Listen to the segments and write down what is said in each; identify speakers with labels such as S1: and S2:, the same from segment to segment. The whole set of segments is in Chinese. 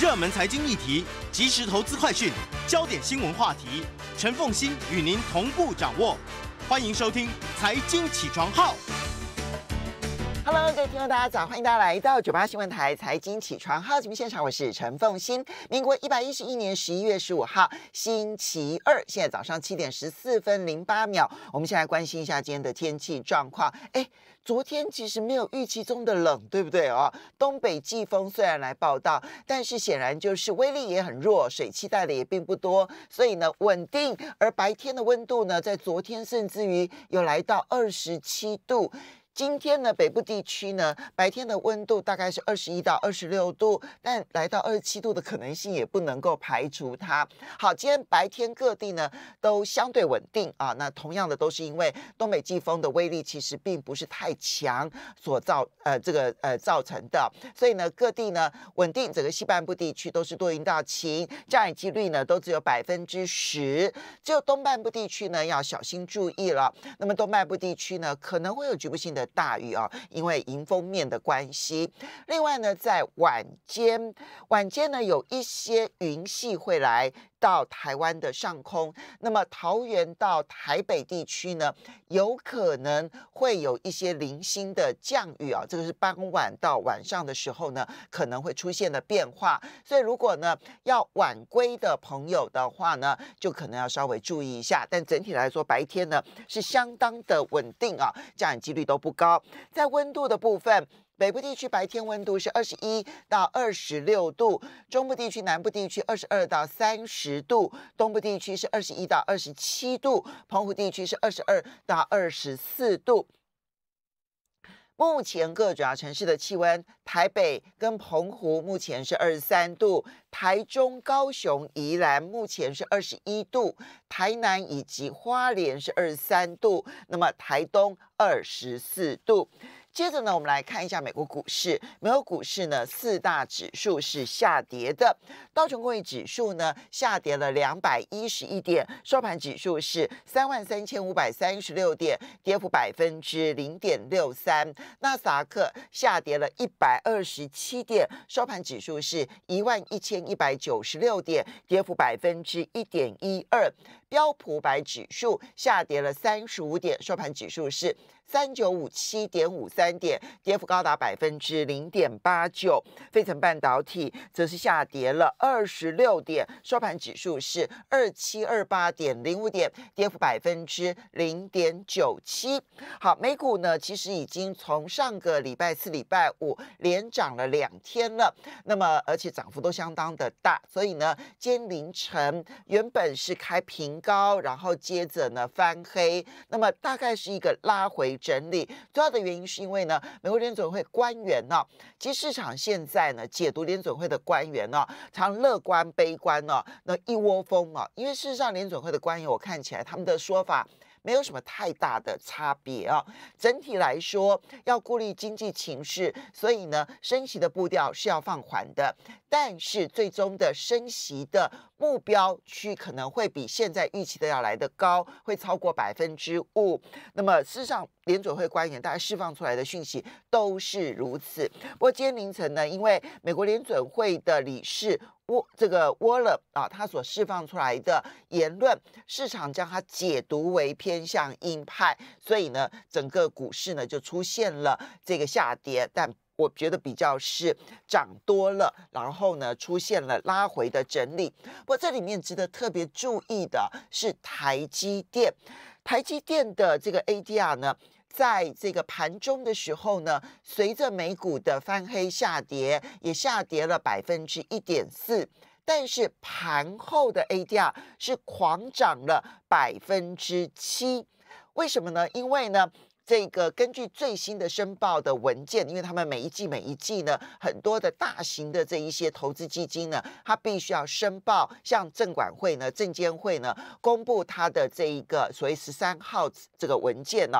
S1: 热门财经议题，即时投资快讯，焦点新闻话题，陈凤欣与您同步掌握。欢迎收听《财经起床号》。Hello，各位听众，大家早，欢迎大家来到九八新闻台《财经起床号》节目现场，我是陈凤欣。民国一百一十一年十一月十五号，星期二，现在早上七点十四分零八秒。我们先来关心一下今天的天气状况。哎。昨天其实没有预期中的冷，对不对啊？东北季风虽然来报道，但是显然就是威力也很弱，水汽带的也并不多，所以呢稳定。而白天的温度呢，在昨天甚至于有来到二十七度。今天呢，北部地区呢，白天的温度大概是二十一到二十六度，但来到二十七度的可能性也不能够排除它。好，今天白天各地呢都相对稳定啊，那同样的都是因为东北季风的威力其实并不是太强所造呃这个呃造成的，所以呢各地呢稳定，整个西半部地区都是多云到晴，降雨几率呢都只有百分之十，只有东半部地区呢要小心注意了。那么东半部地区呢可能会有局部性的。大雨啊，因为迎风面的关系。另外呢，在晚间，晚间呢有一些云系会来到台湾的上空。那么桃园到台北地区呢，有可能会有一些零星的降雨啊。这个是傍晚到晚上的时候呢，可能会出现的变化。所以如果呢要晚归的朋友的话呢，就可能要稍微注意一下。但整体来说，白天呢是相当的稳定啊，降雨几率都不。高在温度的部分，北部地区白天温度是二十一到二十六度，中部地区、南部地区二十二到三十度，东部地区是二十一到二十七度，澎湖地区是二十二到二十四度。目前各主要城市的气温，台北跟澎湖目前是二十三度，台中、高雄、宜兰目前是二十一度，台南以及花莲是二十三度，那么台东二十四度。接着呢，我们来看一下美国股市。美国股市呢，四大指数是下跌的。道琼工业指数呢，下跌了两百一十一点，收盘指数是三万三千五百三十六点，跌幅百分之零点六三。纳斯达克下跌了一百二十七点，收盘指数是一万一千一百九十六点，跌幅百分之一点一二。标普百指数下跌了三十五点，收盘指数是三九五七点五三。三点跌幅高达百分之零点八九，费城半导体则是下跌了二十六点，收盘指数是二七二八点零五点，跌幅百分之零点九七。好，美股呢其实已经从上个礼拜四、礼拜五连涨了两天了，那么而且涨幅都相当的大，所以呢，今天凌晨原本是开平高，然后接着呢翻黑，那么大概是一个拉回整理，主要的原因是因因为呢，美国联准会官员呢，其实市场现在呢，解读联准会的官员呢，常乐观悲观呢，那一窝蜂啊，因为事实上，联准会的官员我看起来，他们的说法没有什么太大的差别啊。整体来说，要顾虑经济情势，所以呢，升息的步调是要放缓的。但是最终的升息的。目标区可能会比现在预期的要来的高，会超过百分之五。那么，事实上，联准会官员大家释放出来的讯息都是如此。不过，今天凌晨呢，因为美国联准会的理事沃这个沃勒啊，他所释放出来的言论，市场将它解读为偏向鹰派，所以呢，整个股市呢就出现了这个下跌，但。我觉得比较是涨多了，然后呢出现了拉回的整理。不过这里面值得特别注意的是台积电，台积电的这个 ADR 呢，在这个盘中的时候呢，随着美股的翻黑下跌，也下跌了百分之一点四。但是盘后的 ADR 是狂涨了百分之七，为什么呢？因为呢。这个根据最新的申报的文件，因为他们每一季每一季呢，很多的大型的这一些投资基金呢，它必须要申报，像证管会呢、证监会呢，公布它的这一个所谓十三号这个文件呢，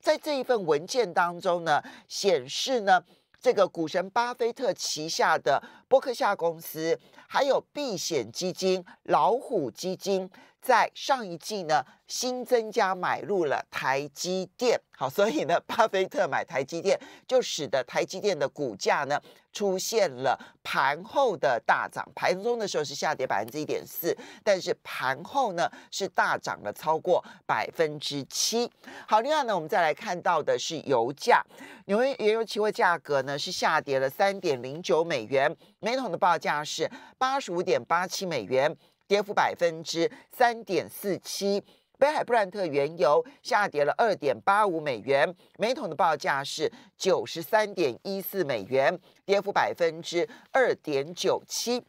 S1: 在这一份文件当中呢，显示呢，这个股神巴菲特旗下的伯克夏公司，还有避险基金老虎基金。在上一季呢，新增加买入了台积电，好，所以呢，巴菲特买台积电，就使得台积电的股价呢出现了盘后的大涨。盘中的时候是下跌百分之一点四，但是盘后呢是大涨了超过百分之七。好，另外呢，我们再来看到的是油价，纽约原油期货价格呢是下跌了三点零九美元，每桶的报价是八十五点八七美元。跌幅百分之三点四七，北海布兰特原油下跌了二点八五美元，每桶的报价是九十三点一四美元，跌幅百分之二点九七。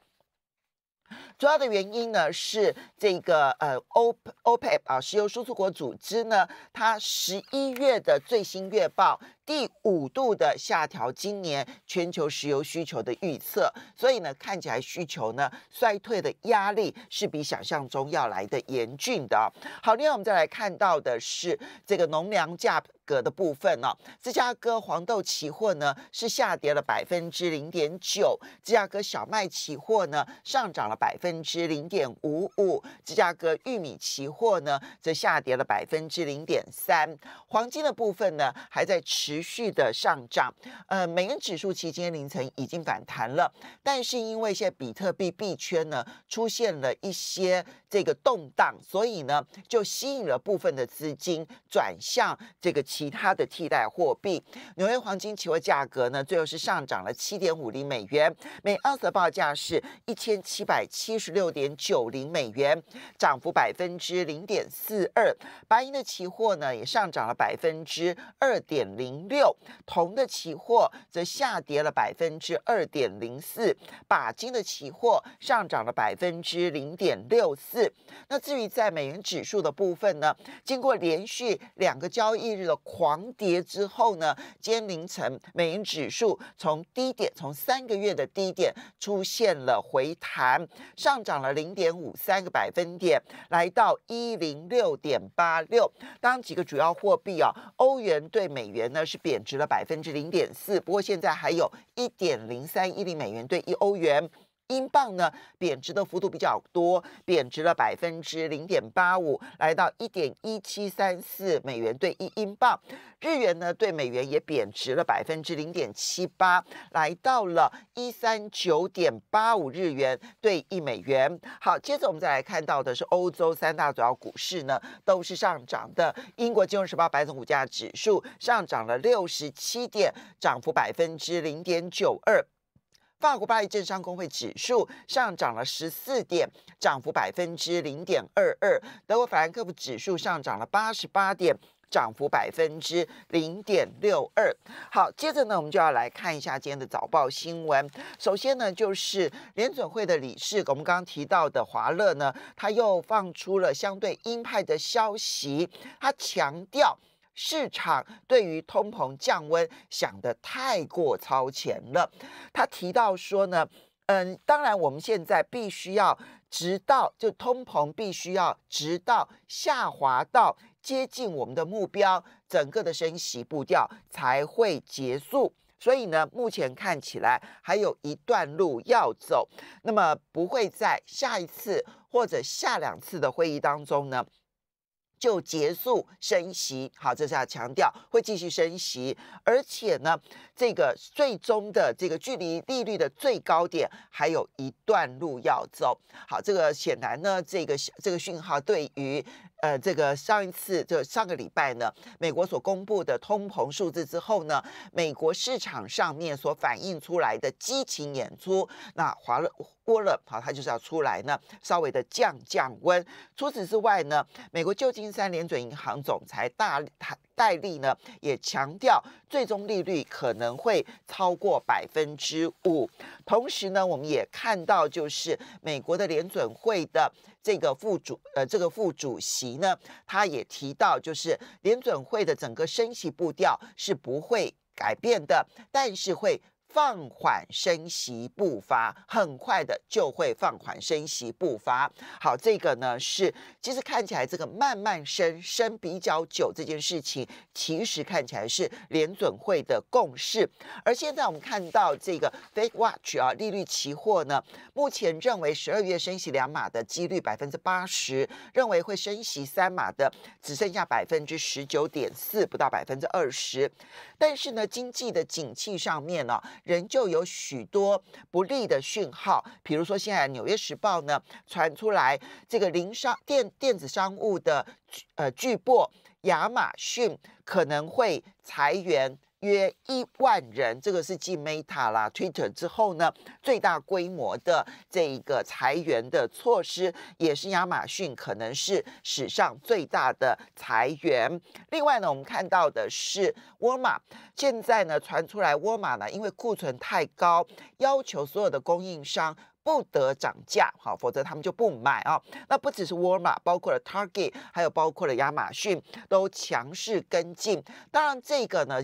S1: 主要的原因呢是这个呃 O o p e p 啊石油输出国组织呢它十一月的最新月报第五度的下调今年全球石油需求的预测，所以呢看起来需求呢衰退的压力是比想象中要来的严峻的。好，另外我们再来看到的是这个农粮价格的部分呢，芝加哥黄豆期货呢是下跌了百分之零点九，芝加哥小麦期货呢上涨了百分。分之零点五五，芝加哥玉米期货呢则下跌了百分之零点三。黄金的部分呢还在持续的上涨。呃，美元指数期间凌晨已经反弹了，但是因为现在比特币币圈呢出现了一些这个动荡，所以呢就吸引了部分的资金转向这个其他的替代货币。纽约黄金期货价格呢最后是上涨了七点五零美元，每盎司的报价是一千七百七。一十六点九零美元，涨幅百分之零点四二。白银的期货呢也上涨了百分之二点零六，铜的期货则下跌了百分之二点零四，钯金的期货上涨了百分之零点六四。那至于在美元指数的部分呢，经过连续两个交易日的狂跌之后呢，今凌晨美元指数从低点，从三个月的低点出现了回弹。上涨了零点五三个百分点，来到一零六点八六。当几个主要货币啊，欧元对美元呢是贬值了百分之零点四，不过现在还有一点零三一零美元兑一欧元。英镑呢贬值的幅度比较多，贬值了百分之零点八五，来到一点一七三四美元兑一英镑。日元呢对美元也贬值了百分之零点七八，来到了一三九点八五日元兑一美元。好，接着我们再来看到的是欧洲三大主要股市呢都是上涨的。英国金融时报白总股价指数上涨了六十七点，涨幅百分之零点九二。法国巴黎政商工会指数上涨了十四点，涨幅百分之零点二二。德国法兰克福指数上涨了八十八点，涨幅百分之零点六二。好，接着呢，我们就要来看一下今天的早报新闻。首先呢，就是联准会的理事，我们刚刚提到的华勒呢，他又放出了相对鹰派的消息，他强调。市场对于通膨降温想得太过超前了。他提到说呢，嗯，当然我们现在必须要直到就通膨必须要直到下滑到接近我们的目标，整个的升息步调才会结束。所以呢，目前看起来还有一段路要走。那么不会在下一次或者下两次的会议当中呢？就结束升息，好，这是要强调会继续升息，而且呢，这个最终的这个距离利率的最高点还有一段路要走。好，这个显然呢，这个这个讯号对于。呃，这个上一次就上个礼拜呢，美国所公布的通膨数字之后呢，美国市场上面所反映出来的激情演出，那滑了过了，好，它就是要出来呢，稍微的降降温。除此之外呢，美国旧金山联准银行总裁大他。戴利呢也强调，最终利率可能会超过百分之五。同时呢，我们也看到，就是美国的联准会的这个副主呃这个副主席呢，他也提到，就是联准会的整个升息步调是不会改变的，但是会。放缓升息步伐，很快的就会放缓升息步伐。好，这个呢是其实看起来这个慢慢升升比较久这件事情，其实看起来是联准会的共识。而现在我们看到这个 f e Watch 啊，利率期货呢，目前认为十二月升息两码的几率百分之八十，认为会升息三码的只剩下百分之十九点四，不到百分之二十。但是呢，经济的景气上面呢。仍旧有许多不利的讯号，比如说现在《纽约时报》呢传出来，这个零商电电子商务的呃巨擘亚马逊可能会裁员。约一万人，这个是继 Meta 啦、Twitter 之后呢，最大规模的这一个裁员的措施，也是亚马逊可能是史上最大的裁员。另外呢，我们看到的是沃尔玛，现在呢传出来沃尔玛呢，因为库存太高，要求所有的供应商不得涨价，好，否则他们就不买啊。那不只是沃尔玛，包括了 Target，还有包括了亚马逊，都强势跟进。当然，这个呢。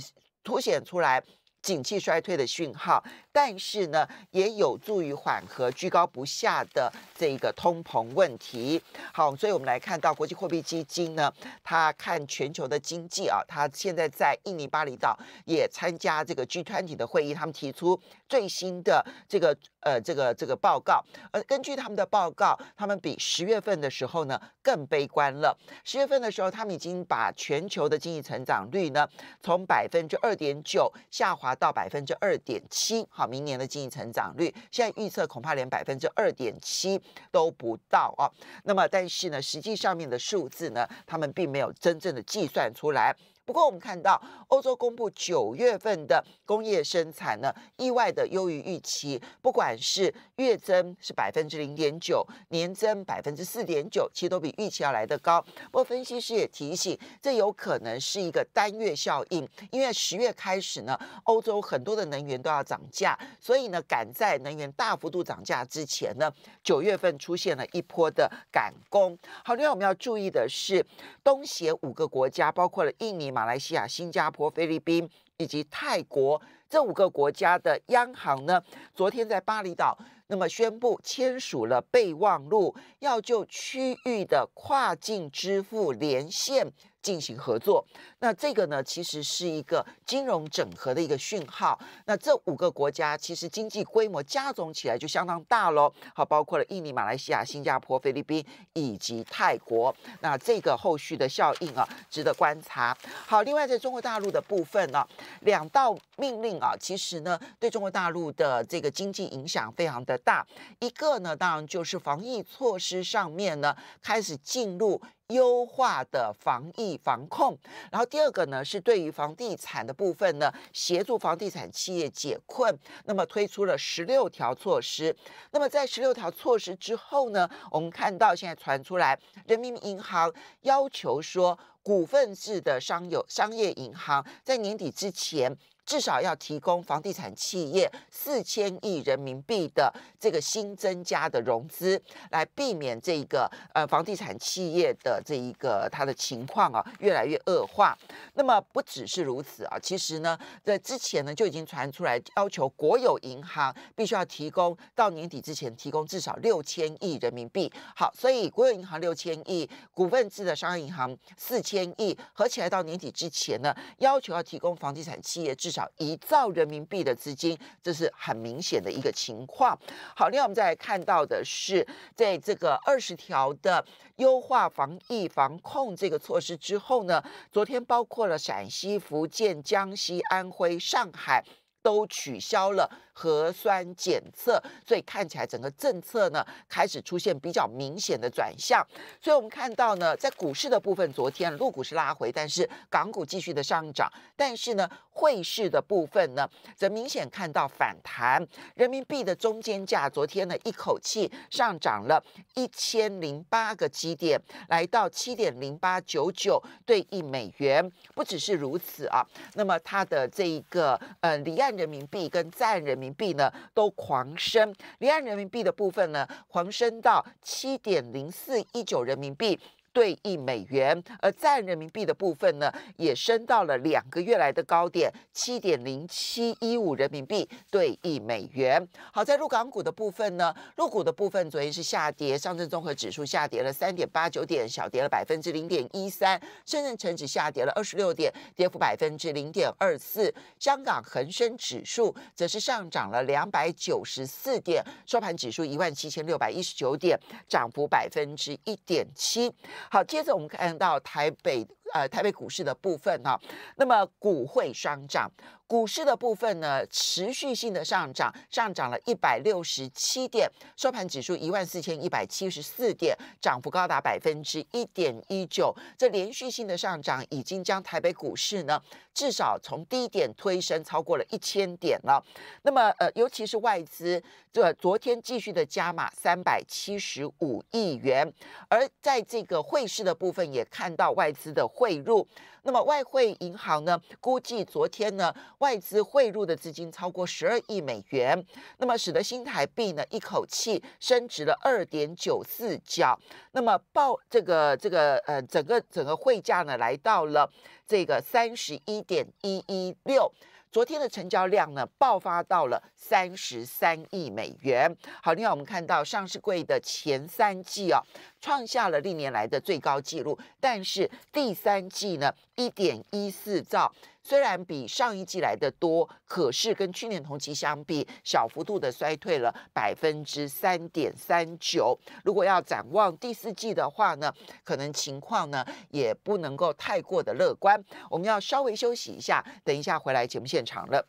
S1: 凸显出来景气衰退的讯号，但是呢，也有助于缓和居高不下的这个通膨问题。好，所以我们来看到国际货币基金呢，它看全球的经济啊，它现在在印尼巴厘岛也参加这个 G20 的会议，他们提出最新的这个。呃，这个这个报告，呃，根据他们的报告，他们比十月份的时候呢更悲观了。十月份的时候，他们已经把全球的经济成长率呢从百分之二点九下滑到百分之二点七。好，明年的经济成长率现在预测恐怕连百分之二点七都不到哦。那么，但是呢，实际上面的数字呢，他们并没有真正的计算出来。不过我们看到，欧洲公布九月份的工业生产呢，意外的优于预期。不管是月增是百分之零点九，年增百分之四点九，其实都比预期要来得高。不过分析师也提醒，这有可能是一个单月效应，因为十月开始呢，欧洲很多的能源都要涨价，所以呢，赶在能源大幅度涨价之前呢，九月份出现了一波的赶工。好，另外我们要注意的是，东协五个国家，包括了印尼、马。马来西亚、新加坡、菲律宾以及泰国这五个国家的央行呢，昨天在巴厘岛，那么宣布签署了备忘录，要就区域的跨境支付连线。进行合作，那这个呢，其实是一个金融整合的一个讯号。那这五个国家其实经济规模加总起来就相当大喽，好，包括了印尼、马来西亚、新加坡、菲律宾以及泰国。那这个后续的效应啊，值得观察。好，另外在中国大陆的部分呢，两道命令啊，其实呢，对中国大陆的这个经济影响非常的大。一个呢，当然就是防疫措施上面呢，开始进入。优化的防疫防控，然后第二个呢是对于房地产的部分呢，协助房地产企业解困，那么推出了十六条措施。那么在十六条措施之后呢，我们看到现在传出来，人民银行要求说，股份制的商有商业银行在年底之前。至少要提供房地产企业四千亿人民币的这个新增加的融资，来避免这个呃房地产企业的这一个它的情况啊越来越恶化。那么不只是如此啊，其实呢在之前呢就已经传出来要求国有银行必须要提供到年底之前提供至少六千亿人民币。好，所以国有银行六千亿，股份制的商业银行四千亿，合起来到年底之前呢要求要提供房地产企业至少。一兆人民币的资金，这是很明显的一个情况。好，另外我们再来看到的是，在这个二十条的优化防疫防控这个措施之后呢，昨天包括了陕西、福建、江西、安徽、上海都取消了。核酸检测，所以看起来整个政策呢开始出现比较明显的转向。所以我们看到呢，在股市的部分，昨天陆股是拉回，但是港股继续的上涨。但是呢，汇市的部分呢，则明显看到反弹。人民币的中间价昨天呢，一口气上涨了一千零八个基点，来到七点零八九九对一美元。不只是如此啊，那么它的这一个呃离岸人民币跟在岸人民。币呢都狂升，离岸人民币的部分呢狂升到七点零四一九人民币。兑一美元，而占人民币的部分呢，也升到了两个月来的高点七点零七一五人民币兑一美元。好在入港股的部分呢，入股的部分昨天是下跌，上证综合指数下跌了三点八九点，小跌了百分之零点一三；，深圳成指下跌了二十六点，跌幅百分之零点二四；，香港恒生指数则是上涨了两百九十四点，收盘指数一万七千六百一十九点，涨幅百分之一点七。好，接着我们看到台北。呃，台北股市的部分哈，那么股汇双涨，股市的部分呢持续性的上涨，上涨了一百六十七点，收盘指数一万四千一百七十四点，涨幅高达百分之一点一九，这连续性的上涨已经将台北股市呢至少从低点推升超过了一千点了。那么呃，尤其是外资这昨天继续的加码三百七十五亿元，而在这个汇市的部分也看到外资的。汇入，那么外汇银行呢？估计昨天呢，外资汇入的资金超过十二亿美元，那么使得新台币呢一口气升值了二点九四角，那么报这个这个呃，整个整个汇价呢来到了这个三十一点一一六。昨天的成交量呢，爆发到了三十三亿美元。好，另外我们看到上市柜的前三季哦，创下了历年来的最高纪录，但是第三季呢，一点一四兆。虽然比上一季来的多，可是跟去年同期相比，小幅度的衰退了百分之三点三九。如果要展望第四季的话呢，可能情况呢也不能够太过的乐观。我们要稍微休息一下，等一下回来节目现场了。